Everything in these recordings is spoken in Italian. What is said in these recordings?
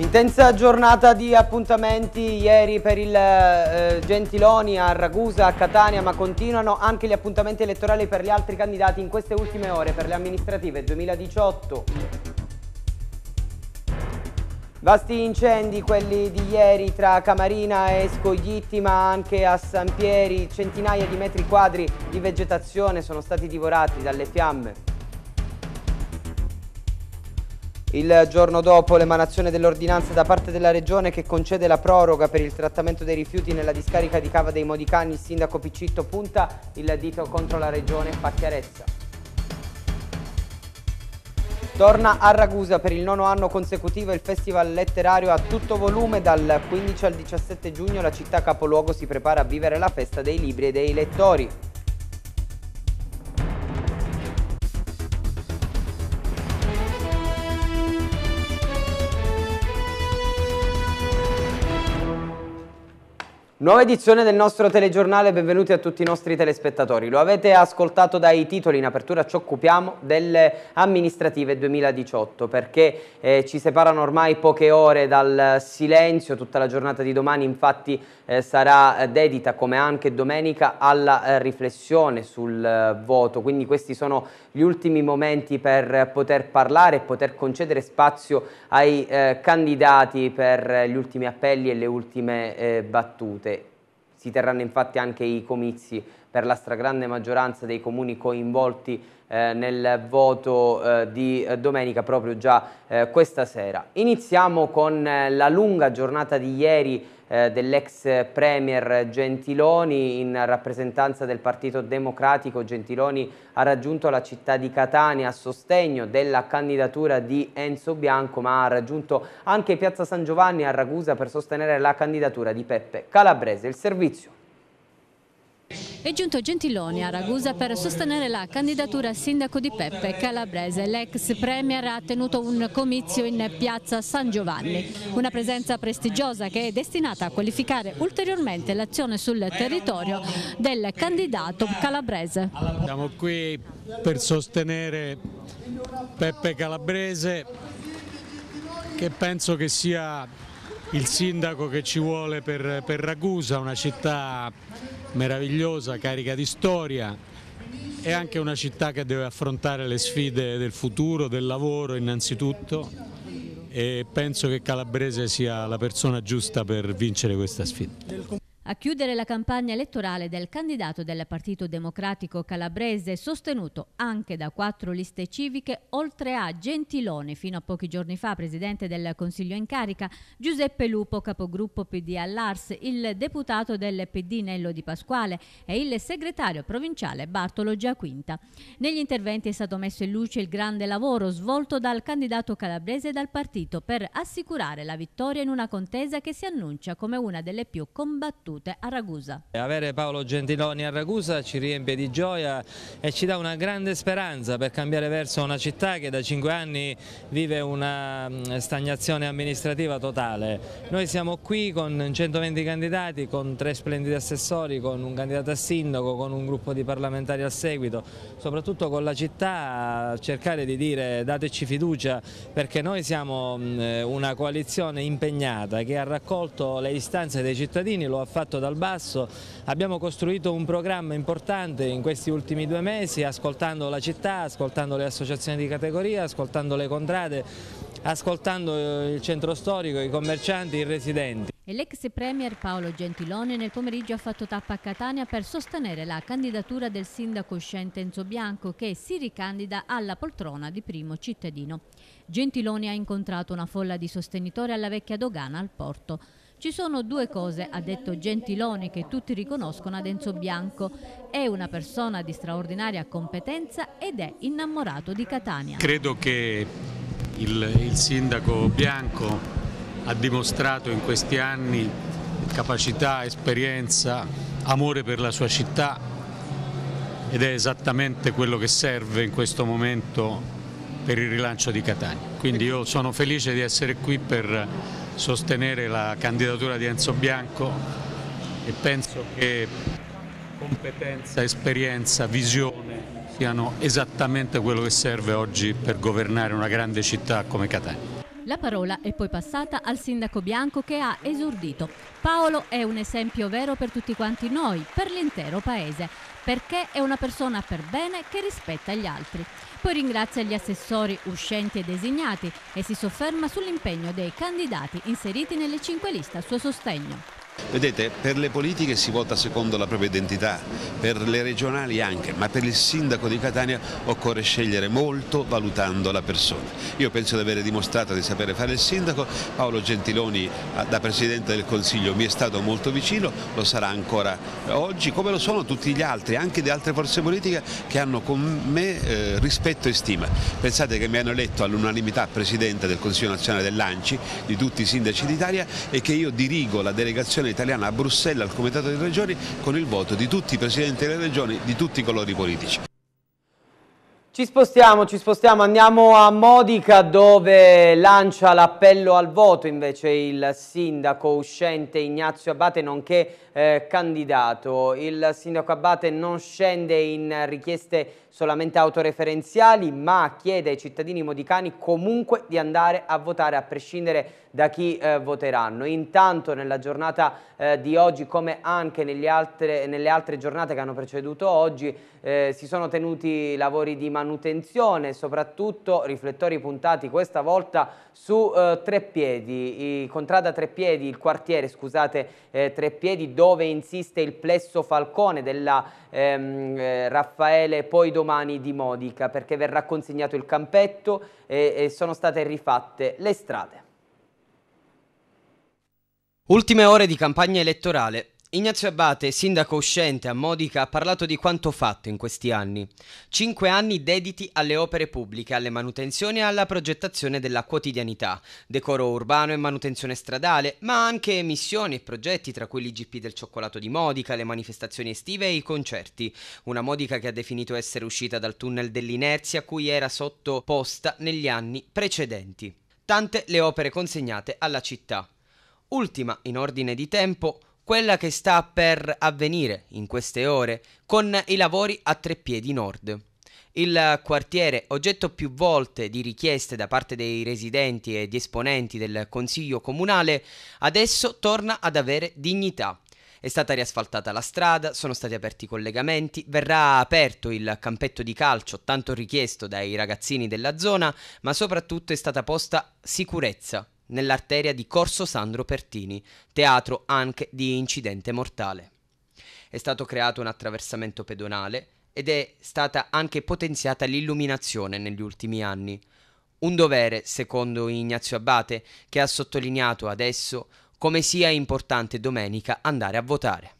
Intensa giornata di appuntamenti ieri per il eh, Gentiloni a Ragusa, a Catania, ma continuano anche gli appuntamenti elettorali per gli altri candidati in queste ultime ore per le amministrative 2018. Vasti incendi quelli di ieri tra Camarina e Scoglitti ma anche a San Pieri, centinaia di metri quadri di vegetazione sono stati divorati dalle fiamme. Il giorno dopo l'emanazione dell'ordinanza da parte della Regione che concede la proroga per il trattamento dei rifiuti nella discarica di Cava dei Modicani, il sindaco Piccitto punta il dito contro la Regione, fa chiarezza. Torna a Ragusa per il nono anno consecutivo il festival letterario a tutto volume. Dal 15 al 17 giugno la città capoluogo si prepara a vivere la festa dei libri e dei lettori. Nuova edizione del nostro telegiornale, benvenuti a tutti i nostri telespettatori. Lo avete ascoltato dai titoli, in apertura ci occupiamo delle amministrative 2018 perché eh, ci separano ormai poche ore dal silenzio, tutta la giornata di domani infatti eh, sarà eh, dedita come anche domenica alla eh, riflessione sul voto, quindi questi sono gli ultimi momenti per poter parlare e poter concedere spazio ai candidati per gli ultimi appelli e le ultime battute. Si terranno infatti anche i comizi per la stragrande maggioranza dei comuni coinvolti eh, nel voto eh, di domenica proprio già eh, questa sera. Iniziamo con la lunga giornata di ieri eh, dell'ex Premier Gentiloni in rappresentanza del Partito Democratico. Gentiloni ha raggiunto la città di Catania a sostegno della candidatura di Enzo Bianco, ma ha raggiunto anche Piazza San Giovanni a Ragusa per sostenere la candidatura di Peppe Calabrese. Il servizio. È giunto Gentiloni a Ragusa per sostenere la candidatura a sindaco di Peppe Calabrese. L'ex premier ha tenuto un comizio in piazza San Giovanni, una presenza prestigiosa che è destinata a qualificare ulteriormente l'azione sul territorio del candidato calabrese. Siamo qui per sostenere Peppe Calabrese che penso che sia il sindaco che ci vuole per, per Ragusa, una città meravigliosa, carica di storia, e anche una città che deve affrontare le sfide del futuro, del lavoro innanzitutto e penso che Calabrese sia la persona giusta per vincere questa sfida. A chiudere la campagna elettorale del candidato del Partito Democratico Calabrese, sostenuto anche da quattro liste civiche, oltre a Gentiloni, fino a pochi giorni fa presidente del Consiglio in carica, Giuseppe Lupo, capogruppo PD all'Ars, il deputato del PD Nello Di Pasquale e il segretario provinciale Bartolo Giaquinta. Negli interventi è stato messo in luce il grande lavoro svolto dal candidato calabrese e dal partito per assicurare la vittoria in una contesa che si annuncia come una delle più combattute battute a Ragusa. Avere Paolo Gentiloni a Ragusa ci riempie di gioia e ci dà una grande speranza per cambiare verso una città che da cinque anni vive una mm, stagnazione amministrativa totale. Noi siamo qui con 120 candidati, con tre splendidi assessori, con un candidato a sindaco, con un gruppo di parlamentari al seguito, soprattutto con la città a cercare di dire dateci fiducia perché noi siamo mm, una coalizione impegnata che ha raccolto le istanze dei cittadini, lo ha fatto fatto dal basso. Abbiamo costruito un programma importante in questi ultimi due mesi ascoltando la città, ascoltando le associazioni di categoria, ascoltando le contrade, ascoltando eh, il centro storico, i commercianti, i residenti. E l'ex premier Paolo Gentiloni nel pomeriggio ha fatto tappa a Catania per sostenere la candidatura del sindaco uscente Enzo Bianco che si ricandida alla poltrona di primo cittadino. Gentiloni ha incontrato una folla di sostenitori alla vecchia dogana al porto. Ci sono due cose, ha detto Gentiloni, che tutti riconoscono ad Enzo Bianco. È una persona di straordinaria competenza ed è innamorato di Catania. Credo che il, il sindaco Bianco ha dimostrato in questi anni capacità, esperienza, amore per la sua città ed è esattamente quello che serve in questo momento per il rilancio di Catania. Quindi io sono felice di essere qui per sostenere la candidatura di Enzo Bianco e penso che competenza, esperienza, visione siano esattamente quello che serve oggi per governare una grande città come Catania. La parola è poi passata al sindaco Bianco che ha esordito. Paolo è un esempio vero per tutti quanti noi, per l'intero paese, perché è una persona per bene che rispetta gli altri. Poi ringrazia gli assessori uscenti e designati e si sofferma sull'impegno dei candidati inseriti nelle cinque liste a suo sostegno. Vedete, per le politiche si vota secondo la propria identità, per le regionali anche, ma per il sindaco di Catania occorre scegliere molto valutando la persona. Io penso di avere dimostrato di sapere fare il sindaco, Paolo Gentiloni ah, da Presidente del Consiglio mi è stato molto vicino, lo sarà ancora oggi, come lo sono tutti gli altri, anche di altre forze politiche che hanno con me eh, rispetto e stima. Pensate che mi hanno eletto all'unanimità Presidente del Consiglio Nazionale dell'Anci, di tutti i sindaci d'Italia e che io dirigo la delegazione delegazione italiana a Bruxelles al Comitato delle Regioni con il voto di tutti i presidenti delle regioni di tutti i colori politici. Ci spostiamo, ci spostiamo, andiamo a Modica dove lancia l'appello al voto invece il sindaco uscente Ignazio Abate nonché eh, candidato. Il sindaco Abate non scende in richieste solamente autoreferenziali, ma chiede ai cittadini modicani comunque di andare a votare a prescindere da chi eh, voteranno. Intanto nella giornata eh, di oggi, come anche altre, nelle altre giornate che hanno preceduto oggi, eh, si sono tenuti lavori di manutenzione, soprattutto riflettori puntati questa volta su eh, tre piedi, i, contrada tre il quartiere, scusate, eh, tre piedi, dove insiste il plesso Falcone della ehm, eh, Raffaele Poido domani di Modica perché verrà consegnato il campetto e, e sono state rifatte le strade. Ultime ore di campagna elettorale. Ignazio Abate, sindaco uscente a Modica, ha parlato di quanto fatto in questi anni. Cinque anni dediti alle opere pubbliche, alle manutenzioni e alla progettazione della quotidianità, decoro urbano e manutenzione stradale, ma anche missioni e progetti tra cui l'IGP del cioccolato di Modica, le manifestazioni estive e i concerti. Una Modica che ha definito essere uscita dal tunnel dell'inerzia cui era sottoposta negli anni precedenti. Tante le opere consegnate alla città. Ultima, in ordine di tempo, quella che sta per avvenire in queste ore con i lavori a tre piedi nord. Il quartiere, oggetto più volte di richieste da parte dei residenti e di esponenti del Consiglio Comunale, adesso torna ad avere dignità. È stata riasfaltata la strada, sono stati aperti i collegamenti, verrà aperto il campetto di calcio tanto richiesto dai ragazzini della zona, ma soprattutto è stata posta sicurezza nell'arteria di Corso Sandro Pertini, teatro anche di incidente mortale. È stato creato un attraversamento pedonale ed è stata anche potenziata l'illuminazione negli ultimi anni. Un dovere, secondo Ignazio Abate, che ha sottolineato adesso come sia importante domenica andare a votare.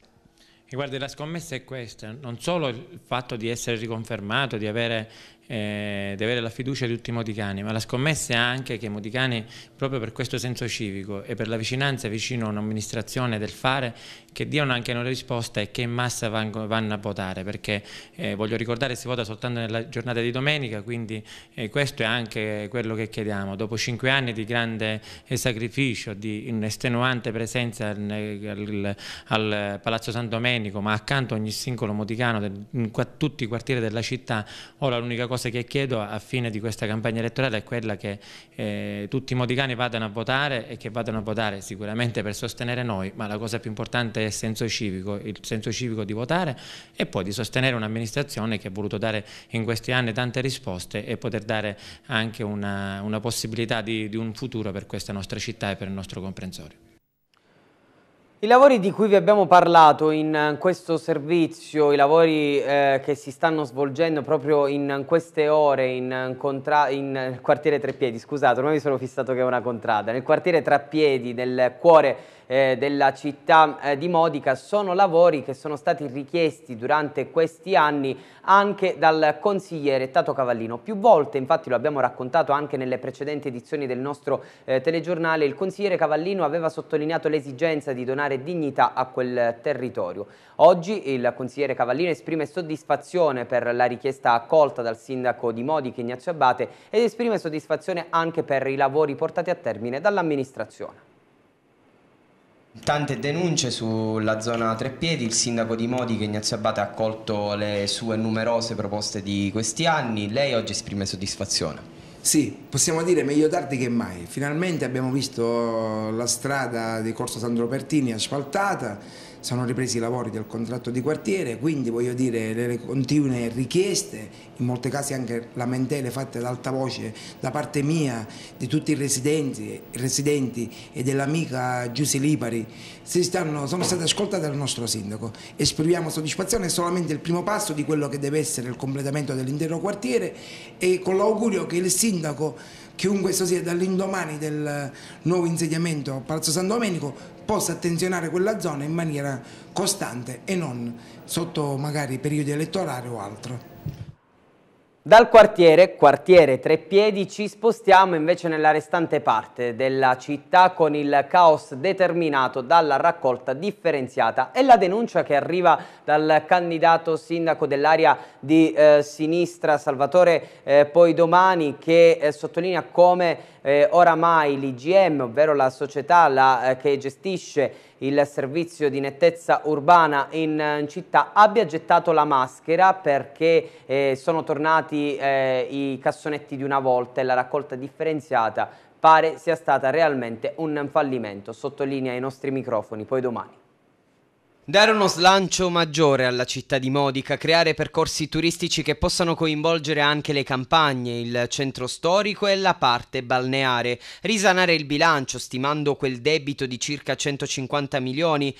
E guarda, la scommessa è questa, non solo il fatto di essere riconfermato, di avere eh, di avere la fiducia di tutti i modicani, ma la scommessa è anche che i modicani, proprio per questo senso civico e per la vicinanza vicino a un'amministrazione del fare, che diano anche una risposta e che in massa vanno, a votare, perché eh, voglio ricordare che si vota soltanto nella giornata di domenica, quindi eh, questo è anche quello che chiediamo. Dopo cinque anni di grande eh, sacrificio, di un'estenuante presenza al, al, al Palazzo San Domenico, ma accanto a ogni singolo modicano, in tutti i quartieri della città, ora l'unica cosa cose che chiedo a fine di questa campagna elettorale è quella che eh, tutti i modicani vadano a votare e che vadano a votare sicuramente per sostenere noi, ma la cosa più importante è il senso civico, il senso civico di votare e poi di sostenere un'amministrazione che ha voluto dare in questi anni tante risposte e poter dare anche una, una possibilità di, di un futuro per questa nostra città e per il nostro comprensorio. I lavori di cui vi abbiamo parlato in questo servizio, i lavori eh, che si stanno svolgendo proprio in queste ore in, in, nel quartiere Treppiedi, scusate, ormai mi sono fissato che è una contrada, nel quartiere Treppiedi, nel cuore eh, della città eh, di Modica sono lavori che sono stati richiesti durante questi anni anche dal consigliere Tato Cavallino. Più volte, infatti lo abbiamo raccontato anche nelle precedenti edizioni del nostro eh, telegiornale, il consigliere Cavallino aveva sottolineato l'esigenza di donare dignità a quel territorio. Oggi il consigliere Cavallino esprime soddisfazione per la richiesta accolta dal sindaco di Modica Ignazio Abate ed esprime soddisfazione anche per i lavori portati a termine dall'amministrazione. Tante denunce sulla zona Treppiedi, il sindaco di Modi Modica Ignazio Abate ha accolto le sue numerose proposte di questi anni, lei oggi esprime soddisfazione? Sì, possiamo dire meglio tardi che mai, finalmente abbiamo visto la strada di Corso Sandro Pertini asfaltata, sono ripresi i lavori del contratto di quartiere, quindi voglio dire le continue richieste, in molti casi anche lamentele fatte ad alta voce da parte mia, di tutti i residenti, residenti e dell'amica Giuse Lipari, stanno, sono state ascoltate dal nostro sindaco. Esprimiamo soddisfazione, è solamente il primo passo di quello che deve essere il completamento dell'intero quartiere e con l'augurio che il sindaco chiunque esso sia dall'indomani del nuovo insediamento a Palazzo San Domenico possa attenzionare quella zona in maniera costante e non sotto magari periodi elettorali o altro. Dal quartiere, quartiere Treppiedi, ci spostiamo invece nella restante parte della città con il caos determinato dalla raccolta differenziata e la denuncia che arriva dal candidato sindaco dell'area di eh, sinistra Salvatore eh, Poi Domani che eh, sottolinea come eh, oramai l'IGM, ovvero la società la, eh, che gestisce il servizio di nettezza urbana in, in città, abbia gettato la maschera perché eh, sono tornati eh, i cassonetti di una volta e la raccolta differenziata pare sia stata realmente un fallimento, sottolinea i nostri microfoni, poi domani. Dare uno slancio maggiore alla città di Modica, creare percorsi turistici che possano coinvolgere anche le campagne, il centro storico e la parte balneare, risanare il bilancio stimando quel debito di circa 150 milioni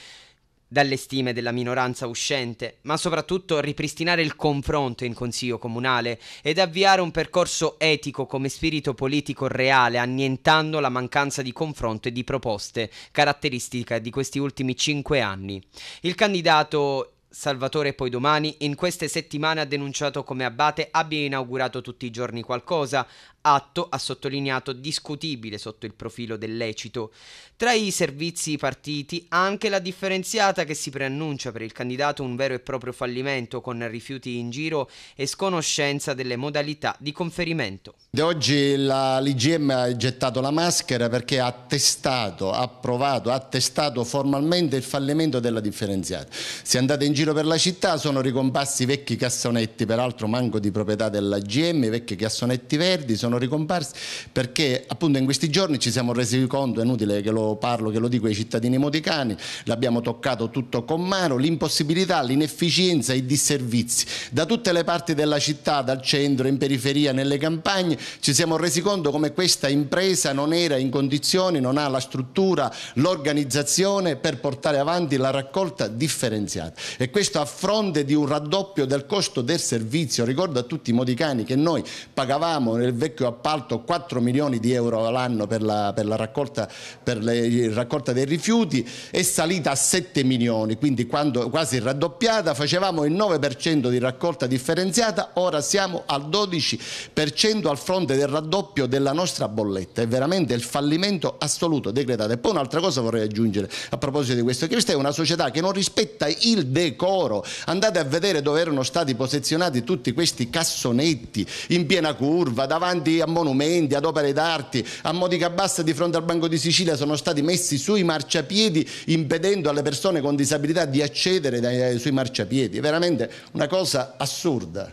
dalle stime della minoranza uscente, ma soprattutto ripristinare il confronto in Consiglio Comunale ed avviare un percorso etico come spirito politico reale, annientando la mancanza di confronto e di proposte, caratteristica di questi ultimi cinque anni. Il candidato Salvatore poi domani in queste settimane ha denunciato come Abate abbia inaugurato tutti i giorni qualcosa, atto ha sottolineato discutibile sotto il profilo del lecito. Tra i servizi partiti anche la differenziata che si preannuncia per il candidato un vero e proprio fallimento con rifiuti in giro e sconoscenza delle modalità di conferimento. Oggi la, l'IGM ha gettato la maschera perché ha attestato, ha approvato, ha attestato formalmente il fallimento della differenziata. Se andate in giro per la città sono ricomparsi vecchi cassonetti, peraltro manco di proprietà della GM, vecchi cassonetti verdi, sono sono ricomparsi, perché appunto in questi giorni ci siamo resi conto, è inutile che lo parlo, che lo dico ai cittadini modicani, l'abbiamo toccato tutto con mano, l'impossibilità, l'inefficienza, i disservizi. Da tutte le parti della città, dal centro, in periferia, nelle campagne, ci siamo resi conto come questa impresa non era in condizioni, non ha la struttura, l'organizzazione per portare avanti la raccolta differenziata. E questo a fronte di un raddoppio del costo del servizio. Ricordo a tutti i modicani che noi pagavamo nel vecchio vecchio appalto 4 milioni di euro all'anno per la, per la raccolta, per le, raccolta, dei rifiuti è salita a 7 milioni, quindi quando, quasi raddoppiata, facevamo il 9% di raccolta differenziata, ora siamo al 12% al fronte del raddoppio della nostra bolletta, è veramente il fallimento assoluto decretato. E poi un'altra cosa vorrei aggiungere a proposito di questo, che questa è una società che non rispetta il decoro, andate a vedere dove erano stati posizionati tutti questi cassonetti in piena curva, davanti a monumenti, ad opere d'arte, a Modica Bassa di fronte al Banco di Sicilia sono stati messi sui marciapiedi impedendo alle persone con disabilità di accedere dai, sui marciapiedi. È veramente una cosa assurda.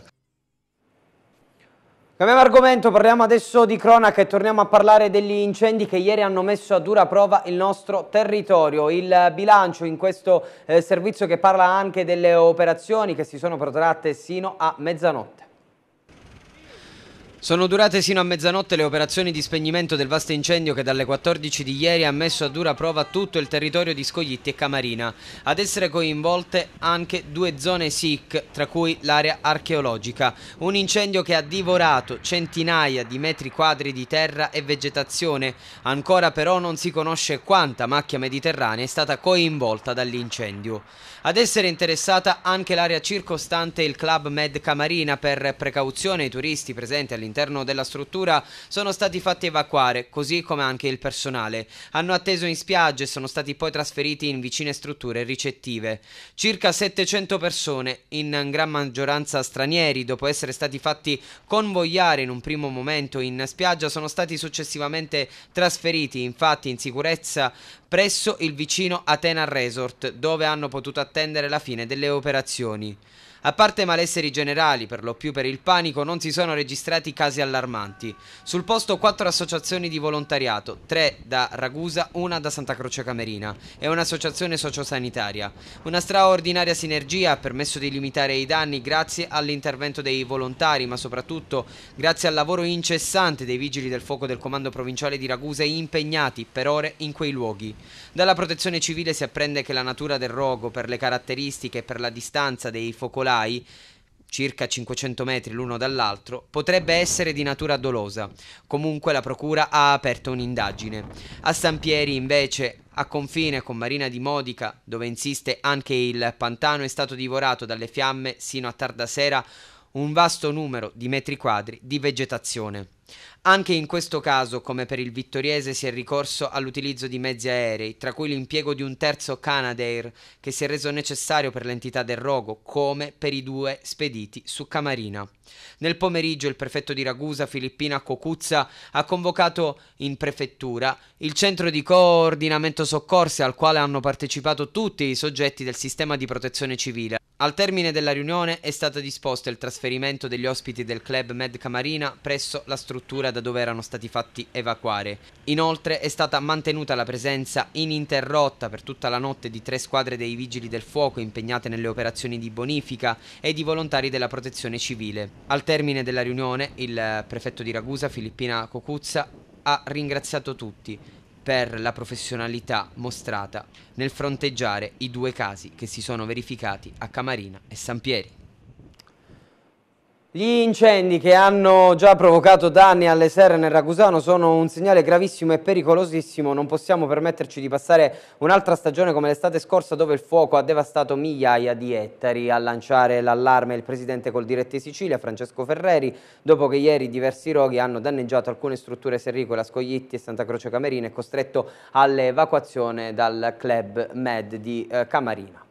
Cambiamo argomento, parliamo adesso di cronaca e torniamo a parlare degli incendi che ieri hanno messo a dura prova il nostro territorio. Il bilancio in questo eh, servizio che parla anche delle operazioni che si sono protratte sino a mezzanotte. Sono durate sino a mezzanotte le operazioni di spegnimento del vasto incendio che dalle 14 di ieri ha messo a dura prova tutto il territorio di Scoglitti e Camarina, ad essere coinvolte anche due zone SIC, tra cui l'area archeologica, un incendio che ha divorato centinaia di metri quadri di terra e vegetazione, ancora però non si conosce quanta macchia mediterranea è stata coinvolta dall'incendio. Ad essere interessata anche l'area circostante il Club Med Camarina per precauzione ai turisti presenti all'interno all'interno della struttura sono stati fatti evacuare, così come anche il personale. Hanno atteso in spiagge e sono stati poi trasferiti in vicine strutture ricettive. Circa 700 persone, in gran maggioranza stranieri, dopo essere stati fatti convogliare in un primo momento in spiaggia, sono stati successivamente trasferiti infatti in sicurezza presso il vicino Atena Resort, dove hanno potuto attendere la fine delle operazioni. A parte malesseri generali, per lo più per il panico, non si sono registrati casi allarmanti. Sul posto quattro associazioni di volontariato, tre da Ragusa, una da Santa Croce Camerina e un'associazione sociosanitaria. Una straordinaria sinergia ha permesso di limitare i danni grazie all'intervento dei volontari, ma soprattutto grazie al lavoro incessante dei vigili del fuoco del comando provinciale di Ragusa impegnati per ore in quei luoghi. Dalla protezione civile si apprende che la natura del rogo, per le caratteristiche e per la distanza dei focolari, Rai circa 500 metri l'uno dall'altro, potrebbe essere di natura dolosa. Comunque la Procura ha aperto un'indagine. A San invece, a confine con Marina di Modica, dove insiste anche il pantano, è stato divorato dalle fiamme sino a tarda sera un vasto numero di metri quadri di vegetazione. Anche in questo caso, come per il Vittoriese, si è ricorso all'utilizzo di mezzi aerei, tra cui l'impiego di un terzo Canadair che si è reso necessario per l'entità del rogo, come per i due spediti su Camarina. Nel pomeriggio il prefetto di Ragusa, Filippina Cocuzza, ha convocato in prefettura il centro di coordinamento soccorse al quale hanno partecipato tutti i soggetti del sistema di protezione civile al termine della riunione è stato disposto il trasferimento degli ospiti del club Med Camarina presso la struttura da dove erano stati fatti evacuare. Inoltre è stata mantenuta la presenza ininterrotta per tutta la notte di tre squadre dei vigili del fuoco impegnate nelle operazioni di bonifica e di volontari della protezione civile. Al termine della riunione il prefetto di Ragusa, Filippina Cocuzza, ha ringraziato tutti per la professionalità mostrata nel fronteggiare i due casi che si sono verificati a Camarina e Sampieri. Gli incendi che hanno già provocato danni alle serre nel Ragusano sono un segnale gravissimo e pericolosissimo, non possiamo permetterci di passare un'altra stagione come l'estate scorsa dove il fuoco ha devastato migliaia di ettari. A lanciare l'allarme il presidente col diretti Sicilia, Francesco Ferreri, dopo che ieri diversi roghi hanno danneggiato alcune strutture serricole a Scoglitti e Santa Croce Camerina e costretto all'evacuazione dal club Med di eh, Camarina.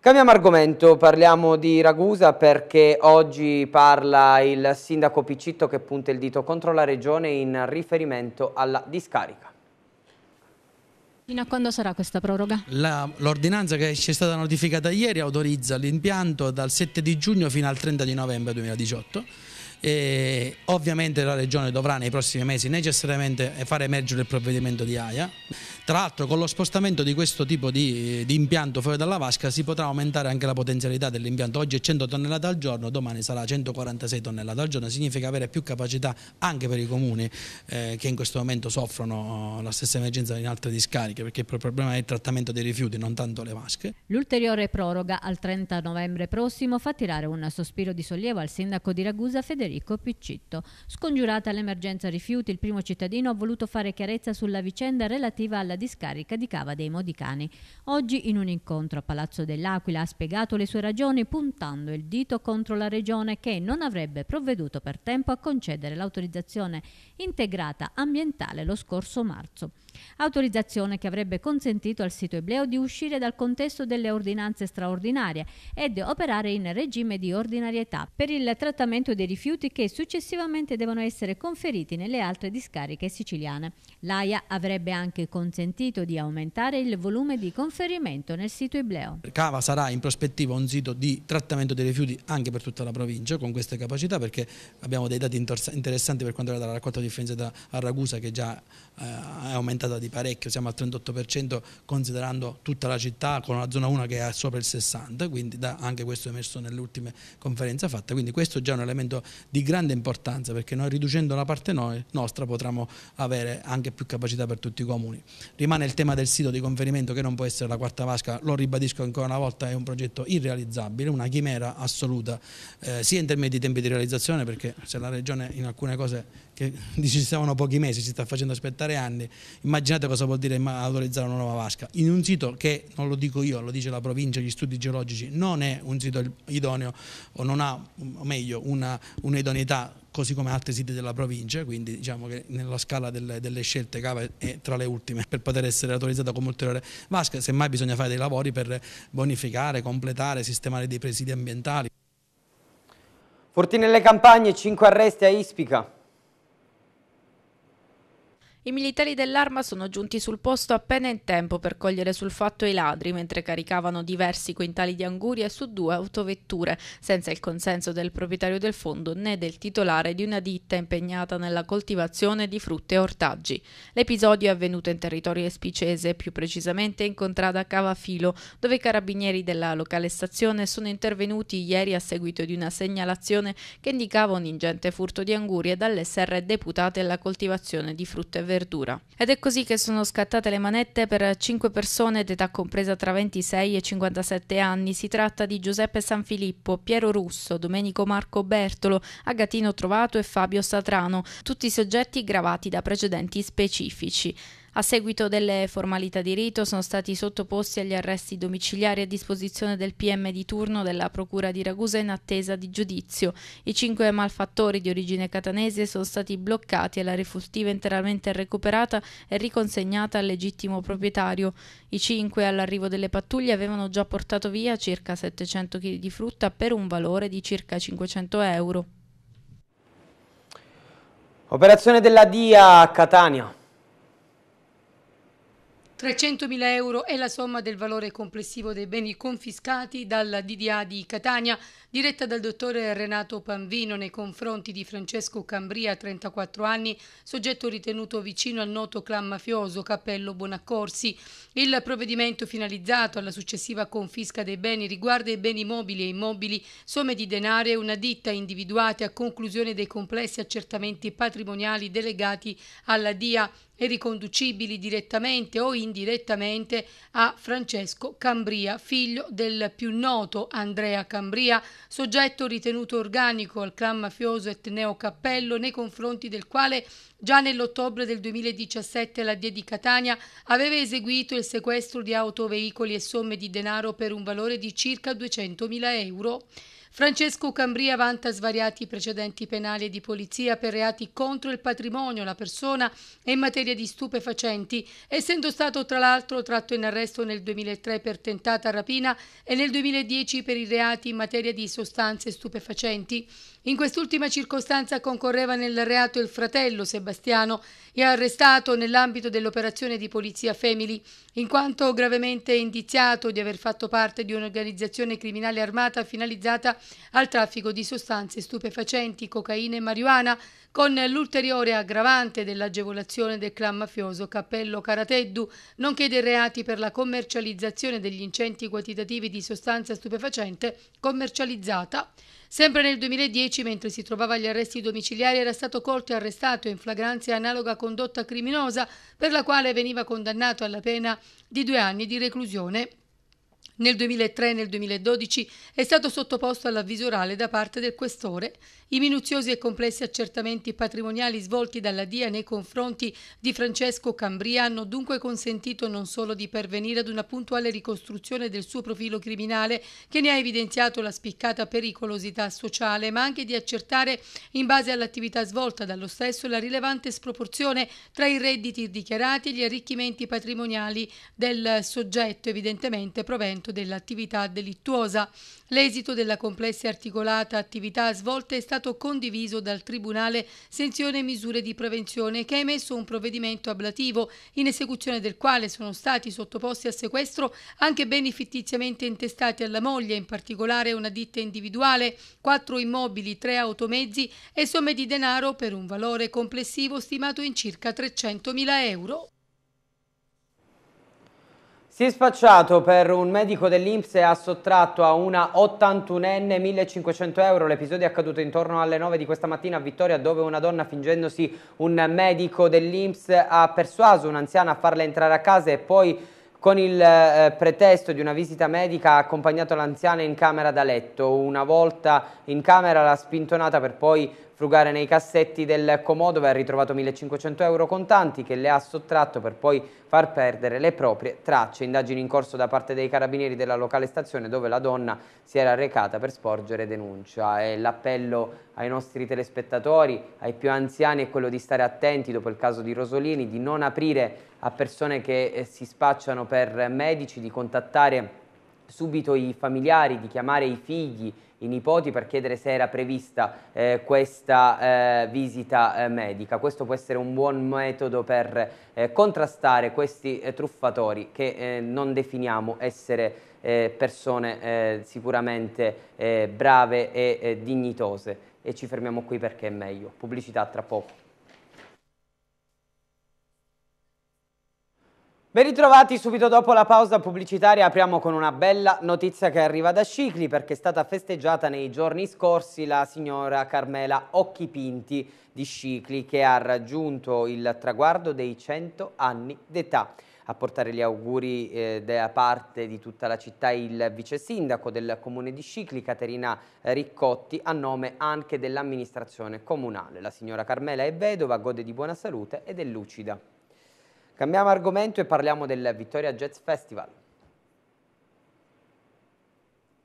Cambiamo argomento, parliamo di Ragusa perché oggi parla il sindaco Piccitto che punta il dito contro la regione in riferimento alla discarica. Fino a quando sarà questa proroga? L'ordinanza che ci è stata notificata ieri autorizza l'impianto dal 7 di giugno fino al 30 di novembre 2018 e ovviamente la Regione dovrà nei prossimi mesi necessariamente far emergere il provvedimento di AIA. Tra l'altro con lo spostamento di questo tipo di, di impianto fuori dalla vasca si potrà aumentare anche la potenzialità dell'impianto. Oggi è 100 tonnellate al giorno, domani sarà 146 tonnellate al giorno. Significa avere più capacità anche per i comuni eh, che in questo momento soffrono eh, la stessa emergenza in altre discariche perché il problema è il trattamento dei rifiuti, non tanto le vasche. L'ulteriore proroga al 30 novembre prossimo fa tirare un sospiro di sollievo al sindaco di Ragusa Federico Federico Piccitto. Scongiurata l'emergenza rifiuti, il primo cittadino ha voluto fare chiarezza sulla vicenda relativa alla discarica di Cava dei Modicani. Oggi in un incontro a Palazzo dell'Aquila ha spiegato le sue ragioni puntando il dito contro la regione che non avrebbe provveduto per tempo a concedere l'autorizzazione integrata ambientale lo scorso marzo. Autorizzazione che avrebbe consentito al sito ebleo di uscire dal contesto delle ordinanze straordinarie ed operare in regime di ordinarietà per il trattamento dei rifiuti rifiuti che successivamente devono essere conferiti nelle altre discariche siciliane. L'AIA avrebbe anche consentito di aumentare il volume di conferimento nel sito Ibleo. Cava sarà in prospettiva un sito di trattamento dei rifiuti anche per tutta la provincia con queste capacità perché abbiamo dei dati interessanti per quanto riguarda la raccolta differenziata a Ragusa che già eh, è aumentata di parecchio, siamo al 38% considerando tutta la città con la zona 1 che è sopra il 60, quindi da, anche questo è emerso nelle ultime conferenze fatte, quindi questo è già un elemento di grande importanza perché noi riducendo la parte noi, nostra potremo avere anche più capacità per tutti i comuni. Rimane il tema del sito di conferimento che non può essere la quarta vasca, lo ribadisco ancora una volta, è un progetto irrealizzabile, una chimera assoluta, eh, sia in termini di tempi di realizzazione perché se la Regione in alcune cose che ci stavano pochi mesi, si sta facendo aspettare anni, immaginate cosa vuol dire autorizzare una nuova vasca. In un sito che, non lo dico io, lo dice la provincia, gli studi geologici, non è un sito idoneo o non ha, o meglio, un'idoneità così come altri siti della provincia, quindi diciamo che nella scala delle, delle, scelte Cava è tra le ultime per poter essere autorizzata come ulteriore vasca, semmai bisogna fare dei lavori per bonificare, completare, sistemare dei presidi ambientali. Forti nelle campagne, 5 arresti a Ispica. I militari dell'arma sono giunti sul posto appena in tempo per cogliere sul fatto i ladri mentre caricavano diversi quintali di anguria su due autovetture, senza il consenso del proprietario del fondo né del titolare di una ditta impegnata nella coltivazione di frutta e ortaggi. L'episodio è avvenuto in territorio espicese, più precisamente in contrada Cavafilo, dove i carabinieri della locale stazione sono intervenuti ieri a seguito di una segnalazione che indicava un ingente furto di angurie dalle serre deputate alla coltivazione di frutta e verdura verdura. Ed è così che sono scattate le manette per 5 persone d'età compresa tra 26 e 57 anni. Si tratta di Giuseppe Sanfilippo, Piero Russo, Domenico Marco Bertolo, Agatino Trovato e Fabio Satrano, tutti soggetti gravati da precedenti specifici. A seguito delle formalità di rito sono stati sottoposti agli arresti domiciliari a disposizione del PM di turno della Procura di Ragusa in attesa di giudizio. I cinque malfattori di origine catanese sono stati bloccati e la refurtiva interamente recuperata e riconsegnata al legittimo proprietario. I cinque all'arrivo delle pattuglie avevano già portato via circa 700 kg di frutta per un valore di circa 500 euro. Operazione della DIA a Catania. 300.000 euro è la somma del valore complessivo dei beni confiscati dalla DDA di Catania, diretta dal dottore Renato Panvino nei confronti di Francesco Cambria, 34 anni, soggetto ritenuto vicino al noto clan mafioso Cappello Bonaccorsi. Il provvedimento finalizzato alla successiva confisca dei beni riguarda i beni mobili e immobili, somme di denaro e una ditta individuate a conclusione dei complessi accertamenti patrimoniali delegati alla DIA e riconducibili direttamente o indirettamente a Francesco Cambria, figlio del più noto Andrea Cambria, soggetto ritenuto organico al clan mafioso etneo Cappello, nei confronti del quale già nell'ottobre del 2017 la DIE di Catania aveva eseguito il sequestro di autoveicoli e somme di denaro per un valore di circa 200.000 euro. Francesco Cambria vanta svariati precedenti penali di polizia per reati contro il patrimonio, la persona e in materia di stupefacenti, essendo stato tra l'altro tratto in arresto nel 2003 per tentata rapina e nel 2010 per i reati in materia di sostanze stupefacenti. In quest'ultima circostanza concorreva nel reato il fratello Sebastiano e arrestato nell'ambito dell'operazione di polizia Family, in quanto gravemente indiziato di aver fatto parte di un'organizzazione criminale armata finalizzata al traffico di sostanze stupefacenti, cocaina e marijuana, con l'ulteriore aggravante dell'agevolazione del clan mafioso Cappello Carateddu, nonché dei reati per la commercializzazione degli incenti quantitativi di sostanza stupefacente commercializzata. Sempre nel 2010, mentre si trovava agli arresti domiciliari, era stato colto e arrestato in flagranza analoga condotta criminosa per la quale veniva condannato alla pena di due anni di reclusione. Nel 2003 e nel 2012 è stato sottoposto all'avviso orale da parte del questore i minuziosi e complessi accertamenti patrimoniali svolti dalla DIA nei confronti di Francesco Cambria hanno dunque consentito non solo di pervenire ad una puntuale ricostruzione del suo profilo criminale che ne ha evidenziato la spiccata pericolosità sociale, ma anche di accertare in base all'attività svolta dallo stesso la rilevante sproporzione tra i redditi dichiarati e gli arricchimenti patrimoniali del soggetto evidentemente provento conto dell'attività delittuosa. L'esito della complessa e articolata attività svolta è stato condiviso dal Tribunale Senzione Misure di Prevenzione che ha emesso un provvedimento ablativo in esecuzione del quale sono stati sottoposti a sequestro anche beni fittiziamente intestati alla moglie, in particolare una ditta individuale, quattro immobili, tre automezzi e somme di denaro per un valore complessivo stimato in circa 300.000 euro. Si è spacciato per un medico dell'Inps e ha sottratto a una 81enne 1500 euro. L'episodio è accaduto intorno alle 9 di questa mattina a Vittoria dove una donna fingendosi un medico dell'Inps ha persuaso un'anziana a farla entrare a casa e poi con il eh, pretesto di una visita medica ha accompagnato l'anziana in camera da letto. Una volta in camera l'ha spintonata per poi frugare nei cassetti del comodo, ha ritrovato 1500 euro contanti che le ha sottratto per poi far perdere le proprie tracce. Indagini in corso da parte dei carabinieri della locale stazione dove la donna si era recata per sporgere denuncia. l'appello ai nostri telespettatori, ai più anziani, è quello di stare attenti dopo il caso di Rosolini, di non aprire a persone che eh, si spacciano per medici, di contattare subito i familiari, di chiamare i figli, i nipoti per chiedere se era prevista eh, questa eh, visita eh, medica. Questo può essere un buon metodo per eh, contrastare questi eh, truffatori che eh, non definiamo essere persone sicuramente brave e dignitose. E ci fermiamo qui perché è meglio. Pubblicità tra poco. Ben ritrovati subito dopo la pausa pubblicitaria apriamo con una bella notizia che arriva da Scicli perché è stata festeggiata nei giorni scorsi la signora Carmela Occhipinti di Scicli che ha raggiunto il traguardo dei 100 anni d'età. A portare gli auguri eh, da parte di tutta la città il vice sindaco del comune di Scicli Caterina Riccotti a nome anche dell'amministrazione comunale. La signora Carmela è vedova, gode di buona salute ed è lucida. Cambiamo argomento e parliamo del Vittoria Jazz Festival.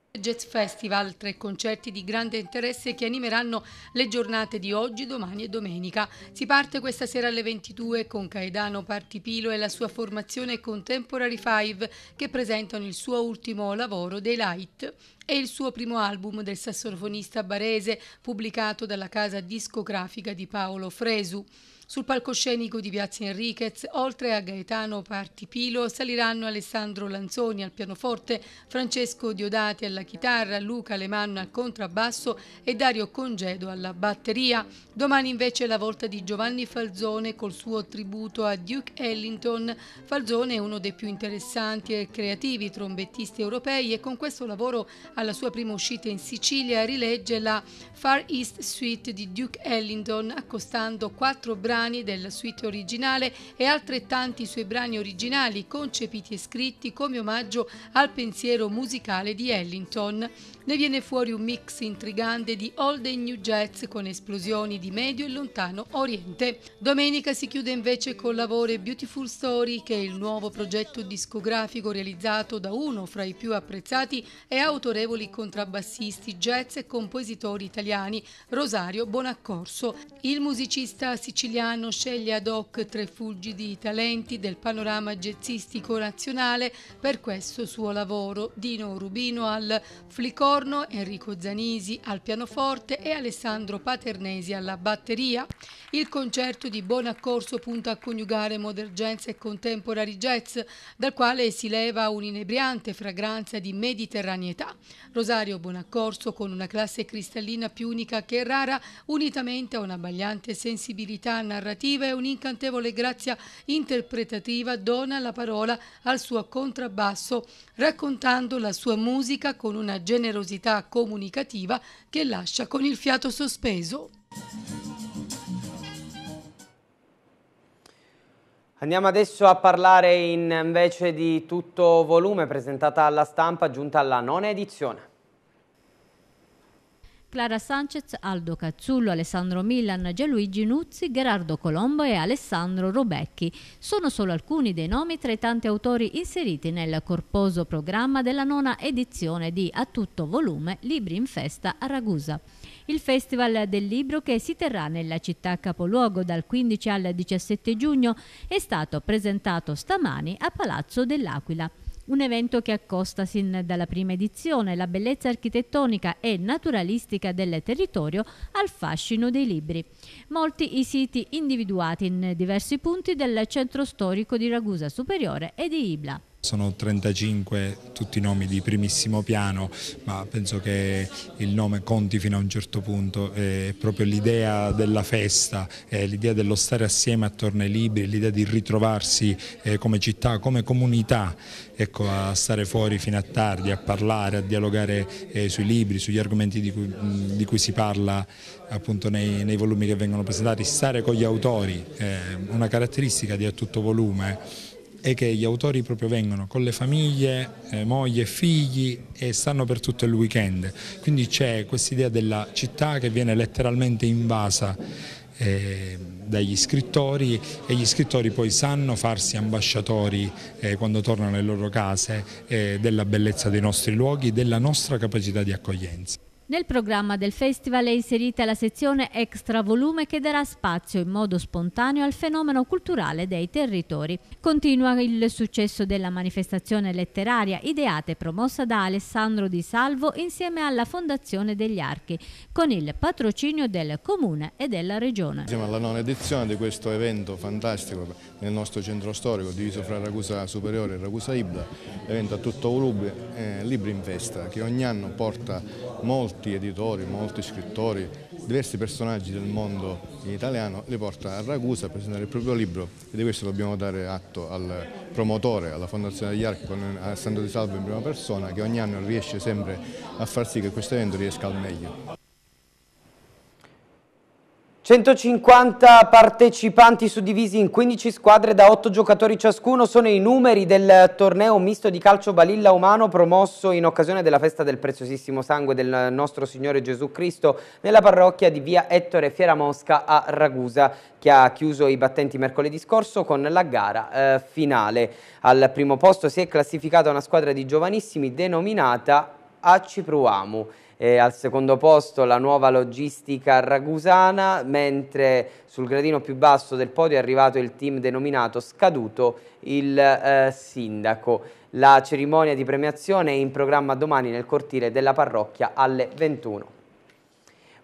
Jazz Festival, tre concerti di grande interesse che animeranno le giornate di oggi, domani e domenica. Si parte questa sera alle 22 con Caedano Partipilo e la sua formazione Contemporary Five che presentano il suo ultimo lavoro, Daylight. È il suo primo album del sassofonista barese pubblicato dalla casa discografica di Paolo Fresu. Sul palcoscenico di Piazza Enriquez, oltre a Gaetano Partipilo, saliranno Alessandro Lanzoni al pianoforte, Francesco Diodati alla chitarra, Luca Lemanno al contrabbasso e Dario Congedo alla batteria. Domani invece è la volta di Giovanni Falzone col suo tributo a Duke Ellington. Falzone è uno dei più interessanti e creativi trombettisti europei e con questo lavoro alla sua prima uscita in Sicilia rilegge la Far East Suite di Duke Ellington accostando quattro brani della suite originale e altrettanti suoi brani originali concepiti e scritti come omaggio al pensiero musicale di Ellington. Ne viene fuori un mix intrigante di old e new jazz con esplosioni di medio e lontano oriente. Domenica si chiude invece col lavoro Beautiful Story che è il nuovo progetto discografico realizzato da uno fra i più apprezzati e autorevoli contrabbassisti jazz e compositori italiani, Rosario Bonaccorso. Il musicista siciliano sceglie ad hoc tre fulgidi talenti del panorama jazzistico nazionale per questo suo lavoro. Dino Rubino al Flicor corno, Enrico Zanisi al pianoforte e Alessandro Paternesi alla batteria. Il concerto di buon accorso punta a coniugare modern jazz e contemporary jazz, dal quale si leva un'inebriante fragranza di mediterraneità. Rosario Bonaccorso, con una classe cristallina più unica che rara, unitamente a una bagliante sensibilità narrativa e un'incantevole grazia interpretativa, dona la parola al suo contrabbasso, raccontando la sua musica con una generosità pericolosità comunicativa che lascia con il fiato sospeso. Andiamo adesso a parlare invece di tutto volume presentata alla stampa giunta alla nona edizione. Clara Sanchez, Aldo Cazzullo, Alessandro Milan, Gianluigi Nuzzi, Gerardo Colombo e Alessandro Robecchi. Sono solo alcuni dei nomi tra i tanti autori inseriti nel corposo programma della nona edizione di A tutto volume Libri in festa a Ragusa. Il Festival del Libro che si terrà nella città capoluogo dal 15 al 17 giugno è stato presentato stamani a Palazzo dell'Aquila. Un evento che accosta sin dalla prima edizione la bellezza architettonica e naturalistica del territorio al fascino dei libri. Molti i siti individuati in diversi punti del centro storico di Ragusa Superiore e di Ibla. Sono 35 tutti i nomi di primissimo piano, ma penso che il nome conti fino a un certo punto, è proprio l'idea della festa, eh, l'idea dello stare assieme attorno ai libri, l'idea di ritrovarsi eh, come città, come comunità, ecco, a stare fuori fino a tardi, a parlare, a dialogare eh, sui libri, sugli argomenti di cui, di cui si parla appunto nei, nei, volumi che vengono presentati, stare con gli autori, una caratteristica di a tutto volume è che gli autori proprio vengono con le famiglie, eh, moglie e figli e stanno per tutto il weekend, quindi c'è questa idea della città che viene letteralmente invasa eh, dagli scrittori e gli scrittori poi sanno farsi ambasciatori eh, quando tornano alle loro case eh, della bellezza dei nostri luoghi, della nostra capacità di accoglienza. Nel programma del festival è inserita la sezione Extra Volume che darà spazio in modo spontaneo al fenomeno culturale dei territori. Continua il successo della manifestazione letteraria ideata e promossa da Alessandro Di Salvo insieme alla Fondazione degli Archi con il patrocinio del Comune e della Regione. Siamo alla nona edizione di questo evento fantastico nel nostro centro storico diviso fra Ragusa Superiore e Ragusa Ibla, evento a tutto Ulubri, eh, Libri in Festa che ogni anno porta molto molti editori, molti scrittori, diversi personaggi del mondo italiano, li porta a Ragusa a presentare il proprio libro e di questo dobbiamo dare atto al promotore, alla Fondazione degli Archi con Alessandro eh, Di Salvo in prima persona che ogni anno riesce sempre a far sì che questo evento riesca al meglio. 150 partecipanti suddivisi in 15 squadre da 8 giocatori ciascuno sono i numeri del torneo misto di calcio Balilla Umano promosso in occasione della festa del preziosissimo sangue del nostro Signore Gesù Cristo nella parrocchia di via Ettore Fieramosca a Ragusa che ha chiuso i battenti mercoledì scorso con la gara eh, finale. Al primo posto si è classificata una squadra di giovanissimi denominata Acipruamu eh, al secondo posto la nuova logistica ragusana, mentre sul gradino più basso del podio è arrivato il team denominato Scaduto il eh, Sindaco. La cerimonia di premiazione è in programma domani nel cortile della parrocchia alle 21.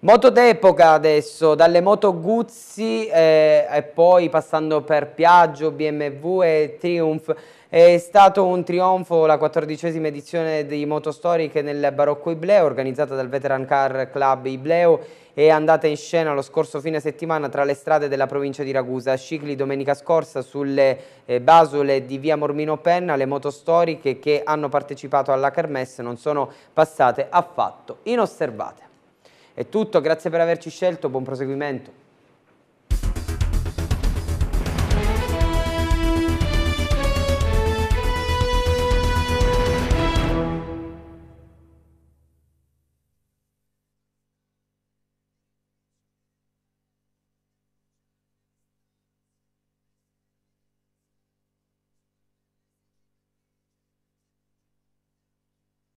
Moto d'epoca adesso, dalle moto Guzzi eh, e poi passando per Piaggio, BMW e Triumph. È stato un trionfo la quattordicesima edizione di Moto Storiche nel Barocco Ibleo, organizzata dal Veteran Car Club Ibleo e andata in scena lo scorso fine settimana tra le strade della provincia di Ragusa. Scicli domenica scorsa sulle eh, basole di via Mormino Penna le moto storiche che hanno partecipato alla Kermesse non sono passate affatto inosservate. È tutto, grazie per averci scelto, buon proseguimento.